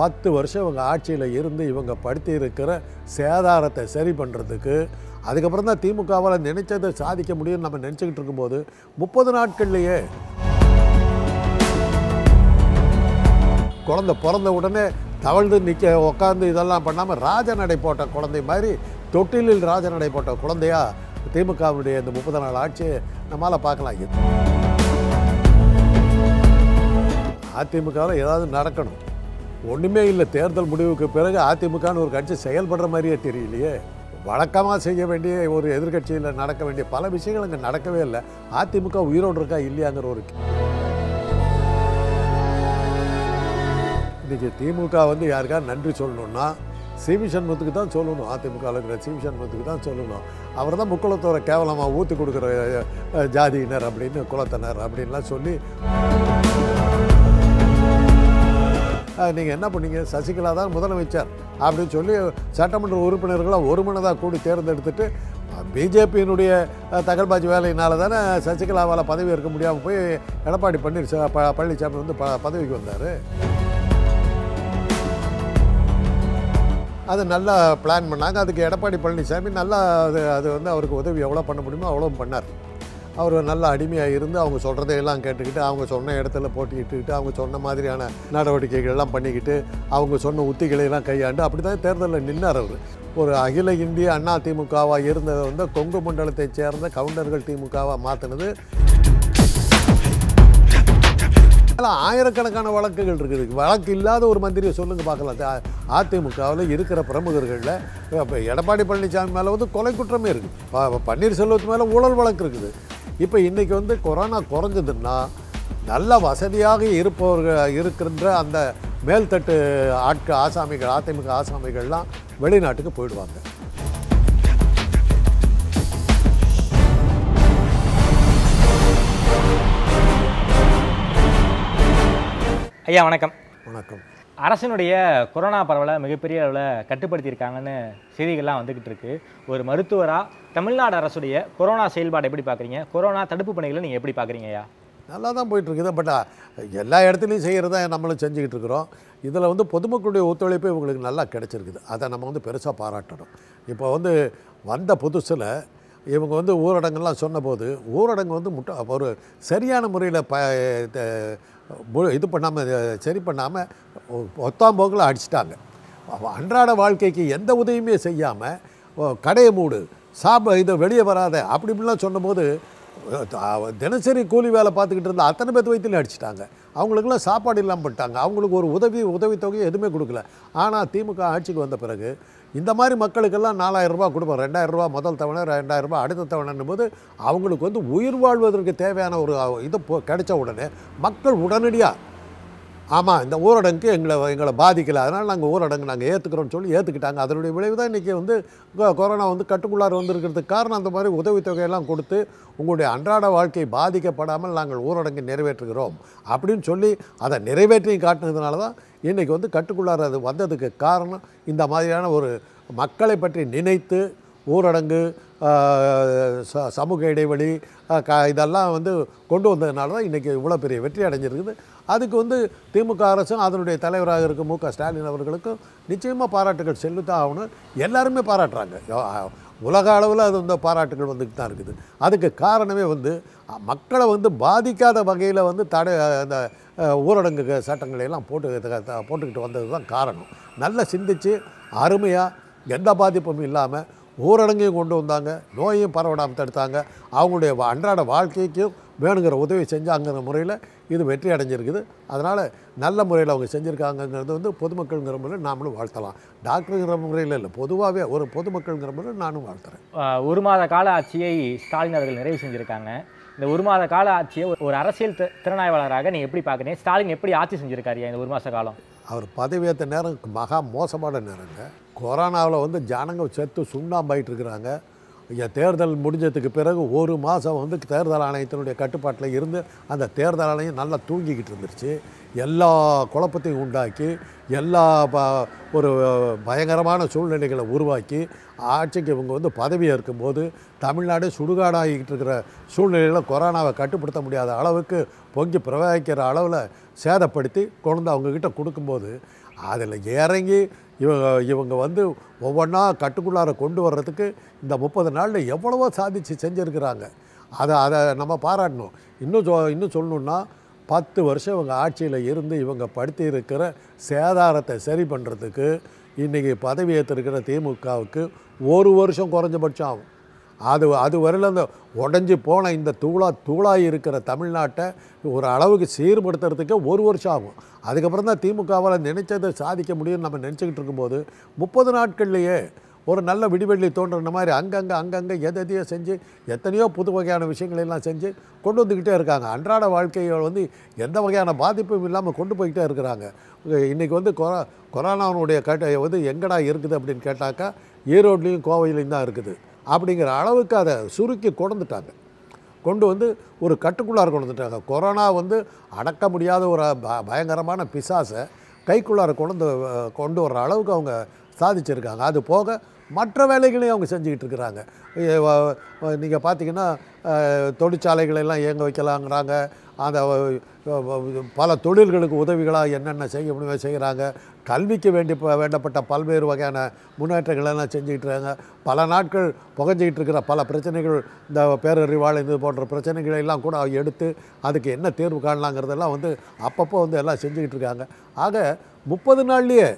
பத்து வருஷம் இவங்க ஆட்சியில் இருந்து இவங்க படுத்தியிருக்கிற சேதாரத்தை சரி பண்ணுறதுக்கு அதுக்கப்புறம் தான் திமுகவால் நினைச்சதை சாதிக்க முடியும்னு நம்ம நினச்சிக்கிட்டு இருக்கும்போது முப்பது நாட்கள்லையே குழந்த பிறந்த உடனே தவழ்ந்து நிற்க உட்காந்து இதெல்லாம் பண்ணாமல் ராஜ நடை போட்ட குழந்தை மாதிரி தொட்டிலில் ராஜ நடை போட்ட குழந்தையா திமுகவுடைய இந்த முப்பது நாள் ஆட்சி நம்மளால் பார்க்கலாம் அதிமுகவில் ஏதாவது நடக்கணும் ஒன்றுமே இல்லை தேர்தல் முடிவுக்கு பிறகு அதிமுகன்னு ஒரு கட்சி செயல்படுற மாதிரியே தெரியலையே வழக்கமாக செய்ய வேண்டிய ஒரு எதிர்கட்சியில் நடக்க வேண்டிய பல விஷயங்கள் அங்கே நடக்கவே இல்லை அதிமுக உயிரோடு இருக்கா இல்லையாங்கிற ஒரு இன்றைக்கி திமுக வந்து யாருக்கா நன்றி சொல்லணும்னா சிவி சண்முகத்துக்கு தான் சொல்லணும் அதிமுக இருக்கிற சிவி சண்முகத்துக்கு தான் சொல்லணும் அவர் தான் முக்குளத்தோட கேவலமாக ஊற்றி கொடுக்குற ஜாதியினர் அப்படின்னு குலத்தினர் அப்படின்லாம் சொல்லி நீங்கள் என்ன பண்ணீங்க சசிகலா தான் முதலமைச்சர் அப்படின்னு சொல்லி சட்டமன்ற உறுப்பினர்களாக ஒரு மனதாக கூடி தேர்ந்தெடுத்துட்டு பிஜேபியினுடைய தகல்பாஜி வேலையினால் தானே சசிகலாவால் பதவி இருக்க முடியாமல் போய் எடப்பாடி பன்னீர் பழனிசாமி வந்து ப பதவிக்கு வந்தார் அது நல்லா பிளான் பண்ணாங்க அதுக்கு எடப்பாடி பழனிசாமி நல்லா அது அது வந்து அவருக்கு உதவி எவ்வளோ பண்ண முடியுமோ அவ்வளோவும் பண்ணார் அவர் நல்ல அடிமையாக இருந்து அவங்க சொல்கிறதையெல்லாம் கேட்டுக்கிட்டு அவங்க சொன்ன இடத்துல போட்டிக்கிட்டுக்கிட்டு அவங்க சொன்ன மாதிரியான நடவடிக்கைகள் எல்லாம் பண்ணிக்கிட்டு அவங்க சொன்ன உத்திகளையெல்லாம் கையாண்டு அப்படி தான் தேர்தலில் நின்னார் அவர் ஒரு அகில இந்திய அண்ணா திமுகவாக இருந்ததை வந்து கொங்கு மண்டலத்தைச் சேர்ந்த கவுண்டர்கள் திமுகவாக மாற்றினது ஆனால் ஆயிரக்கணக்கான வழக்குகள் இருக்குது வழக்கு இல்லாத ஒரு மந்திரியை சொல்லுங்க பார்க்கலாம் அதிமுகவில் இருக்கிற பிரமுகர்களில் இப்போ எடப்பாடி பழனிசாமி மேலே வந்து கொலை குற்றமே இருக்குது பன்னீர்செல்வத்து மேலே ஊழல் வழக்கு இருக்குது இப்போ இன்றைக்கி வந்து கொரோனா குறைஞ்சதுன்னா நல்ல வசதியாக இருப்பவர்கள் இருக்கின்ற அந்த மேல்தட்டு ஆட்கள் ஆசாமிகள் அதிமுக ஆசாமிகள்லாம் வெளிநாட்டுக்கு போயிடுவாங்க ஐயா வணக்கம் வணக்கம் அரசினுடைய கொரோனா பரவலை மிகப்பெரிய அளவில் கட்டுப்படுத்தியிருக்காங்கன்னு செய்திகள்லாம் வந்துக்கிட்டு இருக்கு ஒரு மருத்துவராக தமிழ்நாடு அரசுடைய கொரோனா செயல்பாடு எப்படி பார்க்குறீங்க கொரோனா தடுப்பு பணிகளை நீங்கள் எப்படி பார்க்குறீங்கய்யா நல்லா தான் போயிட்டுருக்குது பட் எல்லா இடத்துலையும் செய்கிறது தான் நம்மளும் செஞ்சுக்கிட்டு இருக்கிறோம் இதில் வந்து பொதுமக்களுடைய ஒத்துழைப்பு இவங்களுக்கு நல்லா கிடச்சிருக்குது அதை நம்ம வந்து பெருசாக பாராட்டணும் இப்போ வந்து வந்த புதுசில் இவங்க வந்து ஊரடங்குலாம் சொன்னபோது ஊரடங்கு வந்து முட்டை ஒரு சரியான முறையில் ப இது பண்ணாமல் சரி பண்ணாமல் போக்கில் அடிச்சிட்டாங்க அன்றாட வாழ்க்கைக்கு எந்த உதவியுமே செய்யாமல் கடையை மூடு சாப்ப இதை வெளியே வராத அப்படி இப்படிலாம் சொன்னபோது தினசரி கூலி வேலை பார்த்துக்கிட்டு இருந்தால் அத்தனை பேர்த்து வயிற்றுல அடிச்சிட்டாங்க அவங்களுக்கெல்லாம் சாப்பாடு இல்லாமல் பண்ணிட்டாங்க அவங்களுக்கு ஒரு உதவி உதவித்தொகையை எதுவுமே கொடுக்கல ஆனால் திமுக ஆட்சிக்கு வந்த பிறகு இந்த மாதிரி மக்களுக்கெல்லாம் நாலாயிரம் ரூபா கொடுப்போம் ரெண்டாயிரம் ரூபா முதல் தவணை ரெண்டாயிரம் ரூபா அடுத்த தவணைன்னும் போது அவங்களுக்கு வந்து உயிர் வாழ்வதற்கு தேவையான ஒரு இது கிடைச்ச உடனே மக்கள் உடனடியாக ஆமாம் இந்த ஊரடங்கு எங்களை எங்களை பாதிக்கலை அதனால் நாங்கள் ஊரடங்கு நாங்கள் ஏற்றுக்கிறோம்னு சொல்லி ஏற்றுக்கிட்டாங்க அதனுடைய விளைவு தான் இன்றைக்கி வந்து கொரோனா வந்து கட்டுக்குள்ளார் வந்திருக்கிறதுக்கு காரணம் அந்த மாதிரி உதவித்தொகையெல்லாம் கொடுத்து உங்களுடைய அன்றாட வாழ்க்கை பாதிக்கப்படாமல் நாங்கள் ஊரடங்கு நிறைவேற்றுகிறோம் அப்படின்னு சொல்லி அதை நிறைவேற்றியும் காட்டினதுனால தான் இன்றைக்கி வந்து கட்டுக்குள்ளார் அது வந்ததுக்கு காரணம் இந்த மாதிரியான ஒரு மக்களை பற்றி நினைத்து ஊரடங்கு சமூக இடைவெளி க இதெல்லாம் வந்து கொண்டு வந்ததுனால தான் இன்றைக்கி இவ்வளோ பெரிய வெற்றி அடைஞ்சிருக்குது அதுக்கு வந்து திமுக அரசும் அதனுடைய தலைவராக இருக்கும் மு க ஸ்டாலின் அவர்களுக்கும் நிச்சயமாக பாராட்டுகள் செல்லுத்தான் ஆகணும் எல்லாருமே பாராட்டுறாங்க உலக அளவில் அது வந்து பாராட்டுகள் வந்துட்டு தான் இருக்குது அதுக்கு காரணமே வந்து மக்களை வந்து பாதிக்காத வகையில் வந்து தடை அந்த ஊரடங்கு சட்டங்களை எல்லாம் போட்டு போட்டுக்கிட்டு வந்தது தான் காரணம் நல்லா சிந்தித்து அருமையாக எந்த பாதிப்பும் இல்லாமல் ஊரடங்கையும் கொண்டு வந்தாங்க நோயையும் பரவிடாமல் தடுத்தாங்க அவங்களுடைய அன்றாட வாழ்க்கைக்கும் வேணுங்கிற உதவி செஞ்சாங்கிற முறையில் இது வெற்றி அடைஞ்சிருக்குது அதனால் நல்ல முறையில் அவங்க செஞ்சுருக்காங்கங்கிறது வந்து பொதுமக்கள்ங்கிற முறையில் நாமளும் வாழ்த்தலாம் டாக்டருங்கிற முறையில் இல்லை பொதுவாகவே ஒரு பொதுமக்கள்ங்கிற முறையில் நானும் வாழ்த்துறேன் ஒரு மாத கால ஆட்சியை ஸ்டாலின் அவர்கள் நிறைவு செஞ்சுருக்காங்க இந்த ஒரு மாத கால ஆட்சியை ஒரு அரசியல் திறனாய்வாளராக நீங்கள் எப்படி பார்க்குறீங்க ஸ்டாலின் எப்படி ஆட்சி செஞ்சுருக்காரு இந்த ஒரு மாத காலம் அவர் பதவியேற்ற நேரம் மகா மோசமான நேரங்க கொரோனாவில் வந்து ஜனங்க செத்து சுண்ணாம்பாயிட்டு இருக்கிறாங்க தேர்தல் முடிஞ்சதுக்கு பிறகு ஒரு மாதம் வந்து தேர்தல் ஆணையத்தினுடைய கட்டுப்பாட்டில் இருந்து அந்த தேர்தல் ஆணையம் நல்லா தூங்கிக்கிட்டு இருந்துருச்சு எல்லா குழப்பத்தையும் உண்டாக்கி எல்லா ப ஒரு பயங்கரமான சூழ்நிலைகளை உருவாக்கி ஆட்சிக்கு இவங்க வந்து பதவி இருக்கும்போது தமிழ்நாடு சுடுகாடாகிக்கிட்டு இருக்கிற சூழ்நிலையில் கொரோனாவை கட்டுப்படுத்த முடியாத அளவுக்கு பொங்கி பிரவகிக்கிற அளவில் சேதப்படுத்தி கொண்டு அவங்கக்கிட்ட கொடுக்கும்போது அதில் இறங்கி இவங்க இவங்க வந்து ஒவ்வொன்றா கட்டுக்குள்ளார கொண்டு வர்றதுக்கு இந்த முப்பது நாளில் எவ்வளவோ சாதித்து செஞ்சுருக்கிறாங்க அதை அதை நம்ம பாராட்டணும் இன்னும் சொ இன்னும் சொல்லணுன்னா பத்து வருஷம் இவங்க ஆட்சியில் இருந்து இவங்க படுத்தி இருக்கிற சேதாரத்தை சரி பண்ணுறதுக்கு இன்றைக்கி பதவி ஏற்றிருக்கிற திமுகவுக்கு ஒரு வருஷம் குறைஞ்சபட்சம் ஆகும் அது அது வரையில் அந்த உடஞ்சி போன இந்த தூளா தூளாக இருக்கிற தமிழ்நாட்டை ஒரு அளவுக்கு சீர்படுத்துறதுக்கே ஒரு வருஷம் ஆகும் அதுக்கப்புறம் தான் திமுகவால் நினைச்சதை சாதிக்க முடியும்னு நம்ம நினச்சிக்கிட்டு இருக்கும்போது முப்பது நாட்கள்லேயே ஒரு நல்ல விடுவெள்ளி தோன்றுற மாதிரி அங்கங்கே அங்கங்கே எதையோ செஞ்சு எத்தனையோ புது வகையான விஷயங்களெல்லாம் செஞ்சு கொண்டு வந்துக்கிட்டே இருக்காங்க அன்றாட வாழ்க்கைகள் வந்து எந்த வகையான பாதிப்பும் இல்லாமல் கொண்டு போய்கிட்டே இருக்கிறாங்க இன்றைக்கி வந்து கொரோ கொரோனாவுடைய கட்ட வந்து எங்கடா இருக்குது அப்படின்னு கேட்டாக்கா ஈரோட்லேயும் கோவையிலையும் தான் இருக்குது அப்படிங்கிற அளவுக்கு அதை சுருக்கி கொண்டுட்டாங்க கொண்டு வந்து ஒரு கட்டுக்குள்ளார கொண்டு வந்துட்டாங்க கொரோனா வந்து அடக்க முடியாத ஒரு ப பயங்கரமான பிசாசை கைக்குள்ளார கொண்டு கொண்டு வர்ற அளவுக்கு அவங்க சாதிச்சிருக்காங்க அது போக மற்ற வேலைகளையும் அவங்க செஞ்சுக்கிட்டு இருக்கிறாங்க நீங்கள் பார்த்தீங்கன்னா தொழிற்சாலைகளெல்லாம் இயங்க வைக்கலாங்கிறாங்க அந்த பல தொழில்களுக்கு உதவிகளாக என்னென்ன செய்ய முடியுமோ செய்கிறாங்க கல்விக்கு வேண்டி வேண்டப்பட்ட பல்வேறு வகையான முன்னேற்றங்களெல்லாம் செஞ்சுக்கிட்டு இருக்காங்க பல நாட்கள் புகஞ்சிக்கிட்டு இருக்கிற பல பிரச்சனைகள் இந்த பேரறிவாள் இது போன்ற பிரச்சனைகளை எல்லாம் கூட எடுத்து அதுக்கு என்ன தேர்வு காணலாங்கிறதெல்லாம் வந்து அப்பப்போ வந்து எல்லாம் செஞ்சுக்கிட்டு இருக்காங்க ஆக முப்பது நாள்லேயே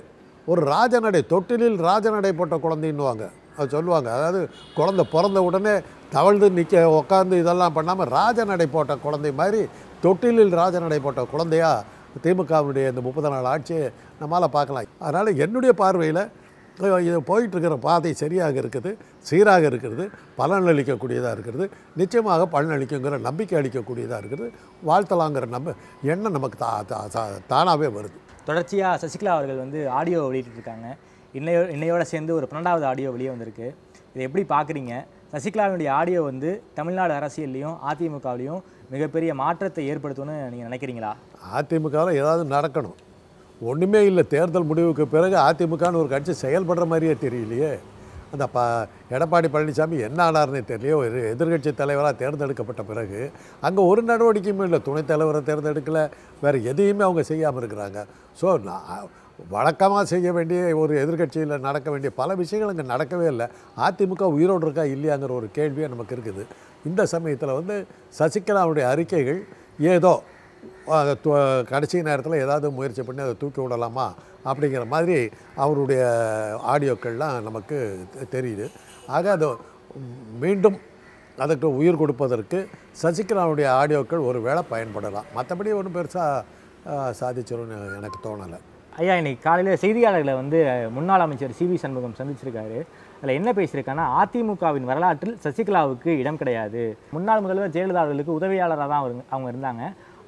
ஒரு ராஜநடை தொட்டிலில் ராஜநடை போட்ட குழந்தைன்னுவாங்க அது சொல்லுவாங்க அதாவது குழந்த பிறந்த உடனே தவழ்ந்து நிற்க உட்காந்து இதெல்லாம் பண்ணாமல் நடை போட்ட குழந்தை மாதிரி தொட்டிலில் நடை போட்ட குழந்தையா திமுகவினுடைய இந்த முப்பது நாள் ஆட்சியை நம்மளால் பார்க்கலாம் அதனால் என்னுடைய பார்வையில் இது போயிட்டுருக்கிற பாதை சரியாக இருக்குது சீராக இருக்கிறது பலனளிக்கக்கூடியதாக இருக்கிறது நிச்சயமாக பலன் அளிக்குங்கிற நம்பிக்கை அளிக்கக்கூடியதாக இருக்குது வாழ்த்தலாங்கிற நம்ப எண்ணம் நமக்கு தா தானாகவே வருது தொடர்ச்சியாக சசிகலா அவர்கள் வந்து ஆடியோ வெளியிட்டிருக்காங்க இன்னையோ இன்னையோட சேர்ந்து ஒரு பன்னெண்டாவது ஆடியோ வெளியே வந்திருக்கு இதை எப்படி பார்க்குறீங்க சசிகலாவினுடைய ஆடியோ வந்து தமிழ்நாடு அரசியல்லையும் அதிமுகவிலையும் மிகப்பெரிய மாற்றத்தை ஏற்படுத்தும்னு நீங்கள் நினைக்கிறீங்களா அதிமுகவில் ஏதாவது நடக்கணும் ஒன்றுமே இல்லை தேர்தல் முடிவுக்கு பிறகு அதிமுகன்னு ஒரு கட்சி செயல்படுற மாதிரியே தெரியலையே அந்த ப எடப்பாடி பழனிசாமி என்ன ஆனார்னே தெரியலையோ ஒரு எதிர்கட்சி தலைவராக தேர்ந்தெடுக்கப்பட்ட பிறகு அங்கே ஒரு நடவடிக்கையுமே இல்லை துணைத் தலைவரை தேர்ந்தெடுக்கலை வேறு எதையுமே அவங்க செய்யாமல் இருக்கிறாங்க ஸோ வழக்கமாக செய்ய வேண்டிய ஒரு எதிர்கட்சியில் நடக்க வேண்டிய பல விஷயங்கள் அங்கே நடக்கவே இல்லை அதிமுக உயிரோடு இருக்கா இல்லையாங்கிற ஒரு கேள்வியே நமக்கு இருக்குது இந்த சமயத்தில் வந்து சசிகலாவுடைய அறிக்கைகள் ஏதோ கடைசி நேரத்தில் ஏதாவது முயற்சி பண்ணி அதை தூக்கி விடலாமா அப்படிங்கிற மாதிரி அவருடைய ஆடியோக்கள்லாம் நமக்கு தெரியுது ஆக அது மீண்டும் அதுக்கு உயிர் கொடுப்பதற்கு சசிகலாவுடைய ஆடியோக்கள் ஒரு வேளை பயன்படலாம் மற்றபடி ஒன்றும் பெருசாக சாதிச்சிரும்னு எனக்கு தோணலை ஐயா இன்னைக்கு காலையில் செய்தியாளர்களை வந்து முன்னாள் அமைச்சர் சி வி சண்முகம் சந்திச்சிருக்காரு அதில் என்ன பேசியிருக்காங்கன்னா அதிமுகவின் வரலாற்றில் சசிகலாவுக்கு இடம் கிடையாது முன்னாள் முதல்வர் ஜெயலலிதா அவர்களுக்கு உதவியாளராக தான் அவங்க இருந்தாங்க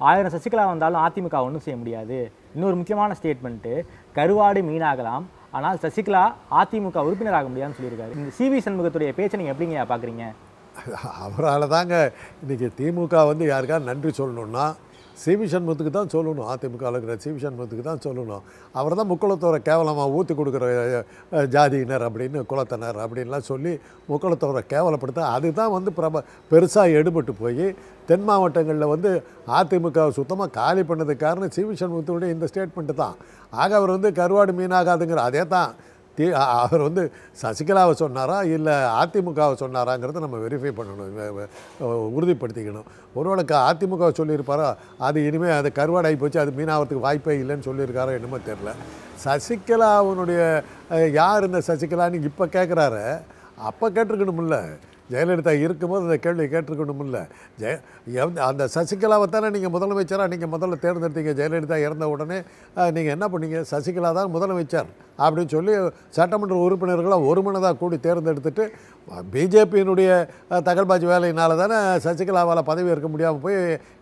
ஆயிரம் சசிகலா வந்தாலும் அதிமுக ஒன்றும் செய்ய முடியாது இன்னொரு முக்கியமான ஸ்டேட்மெண்ட்டு கருவாடு மீனாகலாம் ஆனால் சசிகலா அதிமுக உறுப்பினராக முடியாதுன்னு சொல்லியிருக்காரு இந்த சி வி சண்முகத்துடைய பேச்சை நீங்கள் எப்படிங்க பார்க்குறீங்க அவரால் தாங்க இன்றைக்கி திமுக வந்து யாருக்காவது நன்றி சொல்லணுன்னா சிவி சண்முகத்துக்கு தான் சொல்லணும் அதிமுக இருக்கிற சிவி சண்முகத்துக்கு தான் சொல்லணும் அவர் தான் முக்குளத்தோரை கேவலமாக ஊற்றி கொடுக்குற ஜாதியினர் அப்படின்னு குலத்தினர் அப்படின்லாம் சொல்லி முக்குளத்தோரை கேவலப்படுத்த அதுதான் வந்து பிரப பெருசாக எடுபட்டு போய் தென் மாவட்டங்களில் வந்து அதிமுக சுத்தமாக காலி பண்ணது காரணம் சிவி சண்முகத்தினுடைய இந்த ஸ்டேட்மெண்ட்டு தான் ஆக அவர் வந்து கருவாடு மீனாகாதுங்கிற அதே தான் தீ அவர் வந்து சசிகலாவை சொன்னாரா இல்லை அதிமுகவை சொன்னாராங்கிறத நம்ம வெரிஃபை பண்ணணும் உறுதிப்படுத்திக்கணும் ஒருவனுக்கு அதிமுக சொல்லியிருப்பாரோ அது இனிமேல் அது கருவாடாகி போச்சு அது மீனாவதுக்கு வாய்ப்பே இல்லைன்னு சொல்லியிருக்காரோ என்னமோ தெரில சசிகலாவுனுடைய யார் இந்த சசிகலான்னு இப்போ கேட்குறாரு அப்போ கேட்டிருக்கணும்ல ஜெயலலிதா இருக்கும்போது இந்த கேள்வி கேட்டிருக்கணும் இல்லை ஜெய அந்த சசிகலாவை தானே நீங்கள் முதலமைச்சராக நீங்கள் முதல்ல தேர்ந்தெடுத்தீங்க ஜெயலலிதா இறந்த உடனே நீங்கள் என்ன பண்ணீங்க சசிகலா தான் முதலமைச்சர் அப்படின்னு சொல்லி சட்டமன்ற உறுப்பினர்களாக ஒருமனதாக கூடி தேர்ந்தெடுத்துட்டு பிஜேபியினுடைய தகல்பாஜி வேலையினால தானே சசிகலாவால் பதவி இருக்க முடியாமல் போய்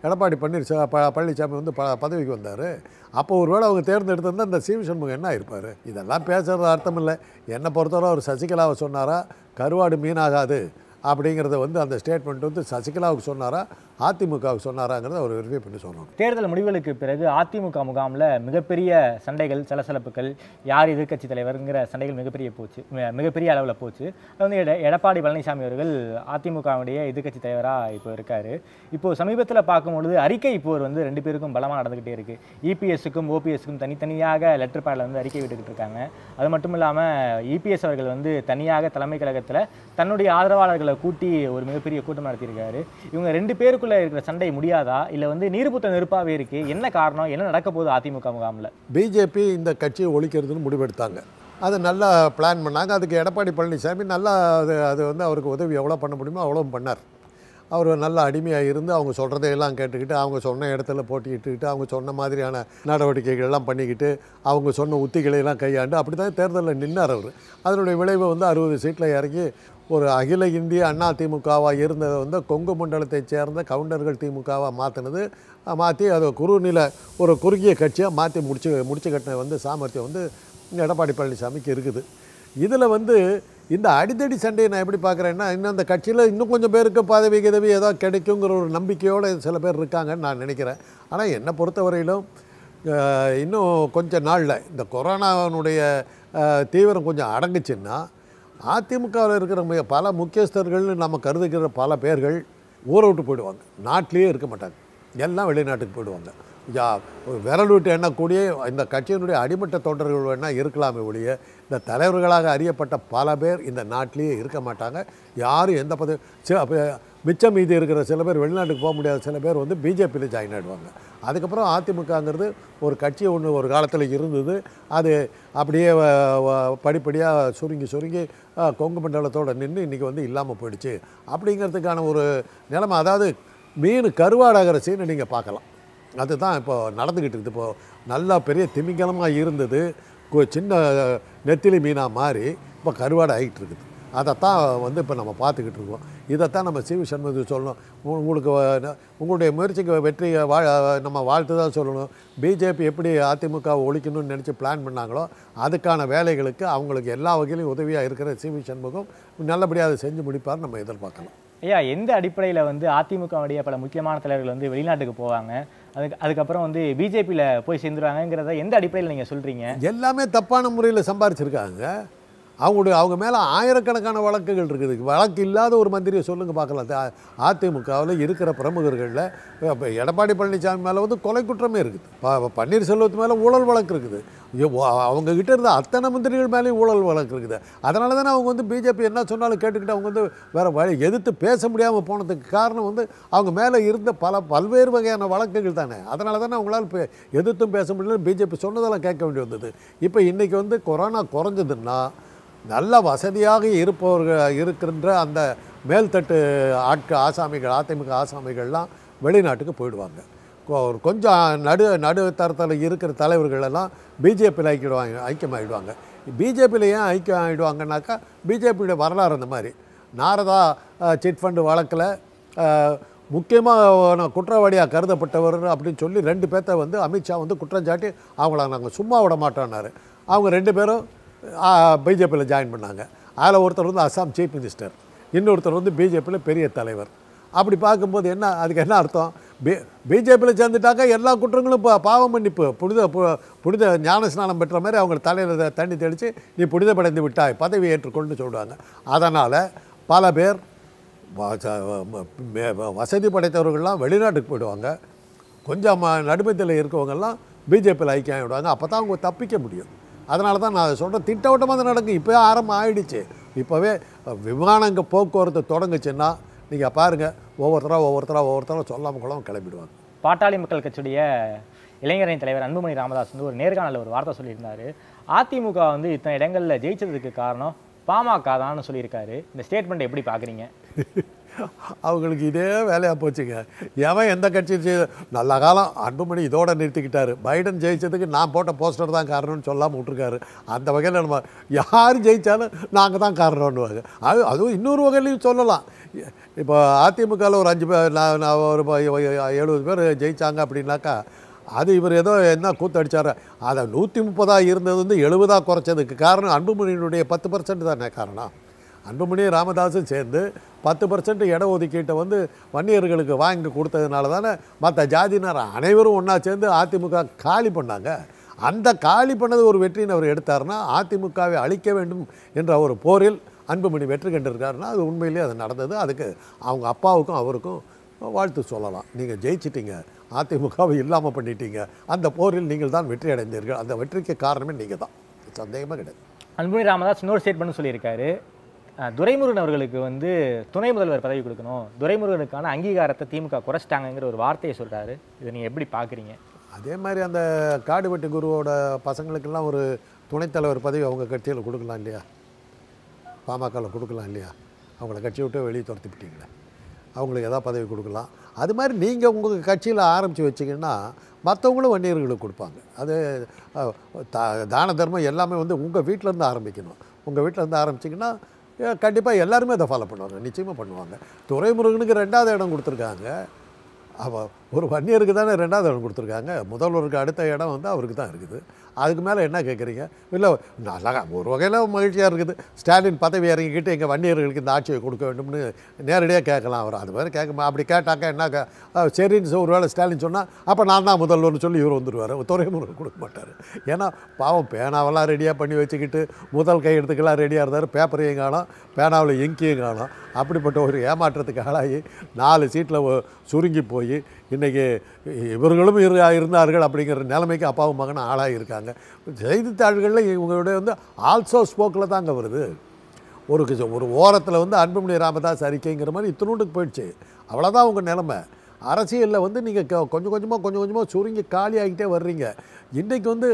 எடப்பாடி பன்னீர் ப பழனிசாமி வந்து ப பதவிக்கு வந்தார் அப்போ ஒருவேளை அவங்க தேர்ந்தெடுத்திருந்தால் இந்த சிவி சண்முகம் என்ன ஆயிருப்பார் இதெல்லாம் பேசுகிறது அர்த்தம் இல்லை என்னை பொறுத்தவரை அவர் சசிகலாவை சொன்னாரா கருவாடு மீனாகாது அப்படிங்கிறத வந்து அந்த ஸ்டேட்மெண்ட் வந்து சசிகலாவுக்கு சொன்னாரா அதிமுகவுக்கு சொன்னாராங்கிறத அவர் வெரிஃபை பண்ணி சொல்லணும் தேர்தல் முடிவுகளுக்கு பிறகு அதிமுக முகாமில் மிகப்பெரிய சண்டைகள் சலசலப்புகள் யார் எதிர்கட்சி தலைவருங்கிற சண்டைகள் மிகப்பெரிய போச்சு மிகப்பெரிய அளவில் போச்சு அது வந்து எட எடப்பாடி பழனிசாமி அவர்கள் அதிமுகவுடைய எதிர்கட்சி தலைவராக இப்போ இருக்கார் இப்போது சமீபத்தில் பார்க்கும்பொழுது அறிக்கை போர் வந்து ரெண்டு பேருக்கும் பலமாக நடந்துக்கிட்டே இருக்குது இபிஎஸ்க்கும் ஓபிஎஸ்க்கும் தனித்தனியாக லெட்டர் பேடில் வந்து அறிக்கை விட்டுக்கிட்டு இருக்காங்க அது மட்டும் இல்லாமல் இபிஎஸ் அவர்கள் வந்து தனியாக தலைமை கழகத்தில் தன்னுடைய ஆதரவாளர்களை கூட்டி ஒரு மிகப்பெரிய கூட்டம் நடத்தியிருக்காரு இவங்க ரெண்டு பேருக்குள்ள உள்ளூரில் இருக்கிற சண்டை முடியாதா இல்லை வந்து நீர்புத்த நெருப்பாகவே இருக்கு என்ன காரணம் என்ன நடக்க போகுது அதிமுக முகாமில் பிஜேபி இந்த கட்சியை ஒழிக்கிறதுன்னு முடிவெடுத்தாங்க அது நல்லா பிளான் பண்ணாங்க அதுக்கு எடப்பாடி பழனிசாமி நல்லா அது அது வந்து அவருக்கு உதவி எவ்வளோ பண்ண முடியுமோ அவ்வளோ பண்ணார் அவர் நல்லா அடிமையாக இருந்து அவங்க சொல்கிறதையெல்லாம் கேட்டுக்கிட்டு அவங்க சொன்ன இடத்துல போட்டிக்கிட்டுக்கிட்டு அவங்க சொன்ன மாதிரியான நடவடிக்கைகள் எல்லாம் பண்ணிக்கிட்டு அவங்க சொன்ன உத்திகளை எல்லாம் கையாண்டு அப்படி தான் தேர்தலில் நின்னார் அவர் அதனுடைய விளைவு வந்து அறுபது சீட்டில் இறங்கி ஒரு அகில இந்திய அண்ணா திமுகவாக இருந்ததை வந்து கொங்கு மண்டலத்தைச் சேர்ந்த கவுண்டர்கள் திமுகவாக மாற்றினது மாற்றி அது குறுநில ஒரு குறுகிய கட்சியாக மாற்றி முடிச்சு முடிச்சு கட்டின வந்து சாமர்த்தியம் வந்து எடப்பாடி பழனிசாமிக்கு இருக்குது இதில் வந்து இந்த அடித்தடி சண்டையை நான் எப்படி பார்க்குறேன்னா இன்னும் அந்த கட்சியில் இன்னும் கொஞ்சம் பேருக்கு பதவி கதவி ஏதோ கிடைக்குங்கிற ஒரு நம்பிக்கையோடு சில பேர் இருக்காங்கன்னு நான் நினைக்கிறேன் ஆனால் என்னை பொறுத்தவரையிலும் இன்னும் கொஞ்சம் நாளில் இந்த கொரோனாவினுடைய தீவிரம் கொஞ்சம் அடங்குச்சுன்னா அதிமுகவில் இருக்கிற பல முக்கியஸ்தர்கள் நம்ம கருதுகிற பல பேர்கள் ஊரை விட்டு போயிடுவாங்க நாட்டிலேயே இருக்க மாட்டாங்க எல்லாம் வெளிநாட்டுக்கு போயிடுவாங்க யா விரல் விட்டு எண்ணக்கூடிய இந்த கட்சியினுடைய அடிமட்ட தொண்டர்கள் வேணால் இருக்கலாமே ஒழிய இந்த தலைவர்களாக அறியப்பட்ட பல பேர் இந்த நாட்டிலேயே இருக்க மாட்டாங்க யாரும் எந்த பதவி மிச்சம் மீதி இருக்கிற சில பேர் வெளிநாட்டுக்கு போக முடியாத சில பேர் வந்து பிஜேபியில் ஜாயின் ஆகிடுவாங்க அதுக்கப்புறம் அதிமுகங்கிறது ஒரு கட்சி ஒன்று ஒரு காலத்தில் இருந்தது அது அப்படியே படிப்படியாக சுருங்கி சுருங்கி கொங்கு மண்டலத்தோடு நின்று இன்றைக்கி வந்து இல்லாமல் போயிடுச்சு அப்படிங்கிறதுக்கான ஒரு நிலைமை அதாவது மீன் கருவாடாகிற சீனை நீங்கள் பார்க்கலாம் அதுதான் இப்போது நடந்துக்கிட்டு இருக்குது இப்போது நல்லா பெரிய திமிங்கலமாக இருந்தது சின்ன நெத்திலி மீனாக மாறி இப்போ கருவாடு ஆகிட்டு இருக்குது அதைத்தான் வந்து இப்போ நம்ம பார்த்துக்கிட்டு இருக்கோம் இதைத்தான் நம்ம சிவி சண்முகத்துக்கு சொல்லணும் உங்களுக்கு உங்களுடைய முயற்சிக்கு வெற்றி வா நம்ம வாழ்த்து தான் சொல்லணும் பிஜேபி எப்படி அதிமுக ஒழிக்கணும்னு நினச்சி பிளான் பண்ணாங்களோ அதுக்கான வேலைகளுக்கு அவங்களுக்கு எல்லா வகையிலையும் உதவியாக இருக்கிற சிவி சண்முகம் நல்லபடியாக அதை செஞ்சு முடிப்பார் நம்ம எதிர்பார்க்கலாம் ஐயா எந்த அடிப்படையில் வந்து அதிமுகவுடைய பல முக்கியமான தலைவர்கள் வந்து வெளிநாட்டுக்கு போவாங்க அதுக்கு அதுக்கப்புறம் வந்து பிஜேபியில் போய் சேர்ந்துருவாங்கிறத எந்த அடிப்படையில் நீங்கள் சொல்கிறீங்க எல்லாமே தப்பான முறையில் சம்பாரிச்சிருக்காங்க அவங்களுடைய அவங்க மேலே ஆயிரக்கணக்கான வழக்குகள் இருக்குது வழக்கு இல்லாத ஒரு மந்திரியை சொல்லுங்கள் பார்க்கலாம் அதிமுகவில் இருக்கிற பிரமுகர்களில் இப்போ எடப்பாடி பழனிசாமி மேலே வந்து கொலை குற்றமே இருக்குது பன்னீர்செல்வத்து மேலே ஊழல் வழக்கு இருக்குது அவங்க இருந்த அத்தனை மந்திரிகள் மேலேயும் ஊழல் வழக்கு இருக்குது அதனால தானே அவங்க வந்து பிஜேபி என்ன சொன்னாலும் கேட்டுக்கிட்டு அவங்க வந்து வேறு வழி எதிர்த்து பேச முடியாமல் போனதுக்கு காரணம் வந்து அவங்க மேலே இருந்த பல பல்வேறு வகையான வழக்குகள் தானே அதனால தானே அவங்களால் இப்போ எதிர்த்தும் பேச முடியல பிஜேபி சொன்னதெல்லாம் கேட்க வேண்டி வந்தது இப்போ இன்றைக்கி வந்து கொரோனா குறைஞ்சதுன்னா நல்ல வசதியாக இருப்பவர்கள் இருக்கின்ற அந்த மேல்தட்டு ஆட்க ஆசாமிகள் அதிமுக ஆசாமிகள்லாம் வெளிநாட்டுக்கு போயிடுவாங்க ஒரு கொஞ்சம் நடு நடுத்தரத்தில் இருக்கிற தலைவர்கள் எல்லாம் பிஜேபியில் ஐக்கியவாங்க ஐக்கியமாகிடுவாங்க பிஜேபியில் ஏன் ஐக்கியம் ஆகிடுவாங்கனாக்கா பிஜேபியோட வரலாறு அந்த மாதிரி நாரதா சிட் ஃபண்டு வழக்கில் முக்கியமாக குற்றவாளியாக கருதப்பட்டவர் அப்படின்னு சொல்லி ரெண்டு பேர்த்த வந்து அமித்ஷா வந்து குற்றஞ்சாட்டி அவங்கள நாங்கள் சும்மா விட மாட்டோன்னாரு அவங்க ரெண்டு பேரும் பிஜேபியில் ஜாயின் பண்ணாங்க அதில் ஒருத்தர் வந்து அஸ்ஸாம் சீஃப் மினிஸ்டர் இன்னொருத்தர் வந்து பிஜேபியில் பெரிய தலைவர் அப்படி பார்க்கும்போது என்ன அதுக்கு என்ன அர்த்தம் பி பிஜேபியில் சேர்ந்துட்டாக்க எல்லா குற்றங்களும் இப்போ பாவ மன்னிப்பு புனித பு புனித ஞான ஸ்நானம் பெற்ற மாதிரி அவங்க தலையில் தண்ணி தெளித்து நீ புனிதப்படைந்து விட்டாய் பதவி ஏற்றுக்கொண்டு சொல்லுவாங்க அதனால் பல பேர் வசதி படைத்தவர்கள்லாம் வெளிநாட்டுக்கு போயிடுவாங்க கொஞ்சம் நடுமத்தில் இருக்கவங்கெல்லாம் பிஜேபியில் ஐக்கியம் ஆகிடுவாங்க அப்போ தான் அவங்க தப்பிக்க முடியும் அதனால தான் நான் சொல்கிறேன் திட்டவட்டமாக தான் நடக்கும் இப்போவே ஆரம்பம் ஆயிடுச்சு இப்போவே விமானங்க போக்குவரத்து தொடங்குச்சுன்னா நீங்கள் பாருங்கள் ஒவ்வொருத்தராக ஒவ்வொருத்தராக ஒவ்வொருத்தராக சொல்லாமல் கூட கிளம்பிடுவாங்க பாட்டாளி மக்கள் கட்சியுடைய இளைஞரின் தலைவர் அன்புமணி ராமதாஸ் வந்து ஒரு நேர்காணலில் ஒரு வார்த்தை சொல்லியிருந்தார் அதிமுக வந்து இத்தனை இடங்களில் ஜெயிச்சதுக்கு காரணம் பாமக தான்னு சொல்லியிருக்காரு இந்த ஸ்டேட்மெண்ட்டை எப்படி பார்க்குறீங்க அவங்களுக்கு இதே வேலையாக போச்சுங்க எவன் எந்த கட்சி செய்த நல்ல காலம் அன்புமணி இதோடு நிறுத்திக்கிட்டார் பைடன் ஜெயித்ததுக்கு நான் போட்ட போஸ்டர் தான் காரணம்னு சொல்லாமல் விட்ருக்காரு அந்த வகையில் நம்ம யார் ஜெயித்தாலும் நாங்கள் தான் காரணம்னுவாங்க அது அதுவும் இன்னொரு வகையிலையும் சொல்லலாம் இப்போ அதிமுகவில் ஒரு அஞ்சு பேர் நான் ஒரு எழுபது பேர் ஜெயித்தாங்க அப்படின்னாக்கா அது இவர் ஏதோ என்ன கூத்தடிச்சார் அதை நூற்றி முப்பதாக இருந்தது வந்து எழுபதாக குறைச்சதுக்கு காரணம் அன்புமணியினுடைய பத்து பர்சன்ட் தானே காரணம் அன்புமணி ராமதாஸும் சேர்ந்து பத்து பர்சன்ட் இட ஒதுக்கீட்டை வந்து வன்னியர்களுக்கு வாங்கி கொடுத்ததுனால தானே மற்ற ஜாதியினர் அனைவரும் ஒன்றா சேர்ந்து அதிமுக காலி பண்ணாங்க அந்த காலி பண்ணது ஒரு வெற்றின்னு அவர் எடுத்தார்னா அதிமுகவை அழிக்க வேண்டும் என்ற ஒரு போரில் அன்புமணி வெற்றி கண்டிருக்காருன்னா அது உண்மையிலேயே அது நடந்தது அதுக்கு அவங்க அப்பாவுக்கும் அவருக்கும் வாழ்த்து சொல்லலாம் நீங்கள் ஜெயிச்சிட்டிங்க அதிமுகவை இல்லாமல் பண்ணிட்டீங்க அந்த போரில் நீங்கள் தான் வெற்றி அடைந்தீர்கள் அந்த வெற்றிக்கு காரணமே நீங்கள் தான் சந்தேகமாக கிடையாது அன்புமணி ராமதாஸ் இன்னொரு பண்ண சொல்லியிருக்காரு துரைமுருகன் அவர்களுக்கு வந்து துணை முதல்வர் பதவி கொடுக்கணும் துரைமுருகனுக்கான அங்கீகாரத்தை திமுக குறைச்சிட்டாங்கிற ஒரு வார்த்தையை சொல்கிறாரு இதை நீங்கள் எப்படி பார்க்குறீங்க அதே மாதிரி அந்த காடுவெட்டு குருவோட பசங்களுக்கெல்லாம் ஒரு துணைத்தலைவர் பதவி அவங்க கட்சியில் கொடுக்கலாம் இல்லையா பாமகவில் கொடுக்கலாம் இல்லையா அவங்கள கட்சியை விட்டு வெளியே துரத்தி விட்டீங்களே அவங்களுக்கு எதாவது பதவி கொடுக்கலாம் அது மாதிரி நீங்கள் உங்கள் கட்சியில் ஆரம்பித்து வச்சிங்கன்னா மற்றவங்களும் வன்னியர்களுக்கு கொடுப்பாங்க அது தான தர்மம் எல்லாமே வந்து உங்கள் வீட்டிலேருந்து ஆரம்பிக்கணும் உங்கள் வீட்டிலேருந்து ஆரம்பிச்சிங்கன்னா கண்டிப்பாக எல்லாருமே அதை ஃபாலோ பண்ணுவாங்க நிச்சயமாக பண்ணுவாங்க துறைமுருகனுக்கு ரெண்டாவது இடம் கொடுத்துருக்காங்க அவள் ஒரு வன்னியருக்கு தானே ரெண்டாவது இடம் கொடுத்துருக்காங்க முதல்வருக்கு அடுத்த இடம் வந்து அவருக்கு தான் இருக்குது அதுக்கு மேலே என்ன கேட்குறீங்க இல்லை நல்லா ஒரு வகையில் மகிழ்ச்சியாக இருக்குது ஸ்டாலின் பதவி இறங்கிக்கிட்டு எங்கள் வன்னியர்களுக்கு இந்த ஆட்சியை கொடுக்க வேண்டும்னு நேரடியாக கேட்கலாம் அவர் அது மாதிரி கேட்க அப்படி கேட்டாக்கா என்ன சரின்னு ஒரு வேளை ஸ்டாலின் சொன்னால் அப்போ நான் தான் முதல்வர்னு சொல்லி இவர் வந்துடுவார் துறைமுறை கொடுக்க மாட்டார் ஏன்னா பாவம் பேனாவெல்லாம் ரெடியாக பண்ணி வச்சுக்கிட்டு முதல் கையெழுத்துக்கெல்லாம் ரெடியாக இருந்தார் பேப்பரையும் காணும் பேனாவில் எங்கியும் காணும் அப்படிப்பட்ட ஒரு ஏமாற்றத்துக்கு ஆளாகி நாலு சீட்டில் சுருங்கி போய் போய் இன்றைக்கி இவர்களும் இருந்தார்கள் அப்படிங்கிற நிலைமைக்கு அப்பாவும் மகனும் ஆளாக இருக்காங்க செய்தித்தாள்களில் இவங்களுடைய வந்து ஆல்சோ ஸ்போக்கில் தாங்க வருது ஒரு ஒரு ஓரத்தில் வந்து அன்புமணி ராமதாஸ் அறிக்கைங்கிற மாதிரி இத்தினூண்டுக்கு போயிடுச்சு அவ்வளோதான் உங்கள் நிலமை அரசியலில் வந்து நீங்கள் கொஞ்சம் கொஞ்சமாக கொஞ்சம் கொஞ்சமாக சுருங்கி காலி ஆகிட்டே வர்றீங்க இன்றைக்கு வந்து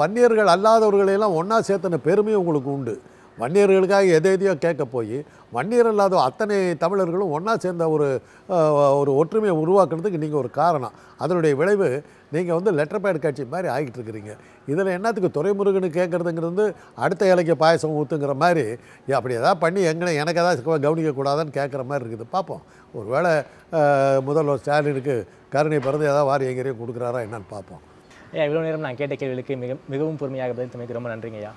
வன்னியர்கள் அல்லாதவர்களையெல்லாம் ஒன்றா சேர்த்தன பெருமையும் உங்களுக்கு உண்டு வன்னியர்களுக்காக எதை எதையோ கேட்க போய் வன்னியர் இல்லாத அத்தனை தமிழர்களும் ஒன்றா சேர்ந்த ஒரு ஒரு ஒற்றுமையை உருவாக்குறதுக்கு நீங்கள் ஒரு காரணம் அதனுடைய விளைவு நீங்கள் வந்து லெட்டர் பேட் காட்சி மாதிரி ஆகிட்டு இருக்கிறீங்க இதில் என்னத்துக்கு துறைமுருகனு கேட்குறதுங்கிறது அடுத்த இலைக்கு பாயசம் ஊற்றுங்கிற மாதிரி அப்படி எதாவது பண்ணி எங்கே எனக்கு எதாவது கவனிக்கக்கூடாதுன்னு கேட்குற மாதிரி இருக்குது பார்ப்போம் ஒரு வேளை முதல்வர் ஸ்டாலினுக்கு கருணை பிறந்து ஏதாவது வாரி எங்கேயும் கொடுக்குறாரா என்னன்னு பார்ப்போம் ஏன் இவ்வளோ நேரம் நான் கேட்ட கேள்விகளுக்கு மிக மிகவும் பொறுமையாக பதில் தமைக்கு ரொம்ப நன்றிங்கய்யா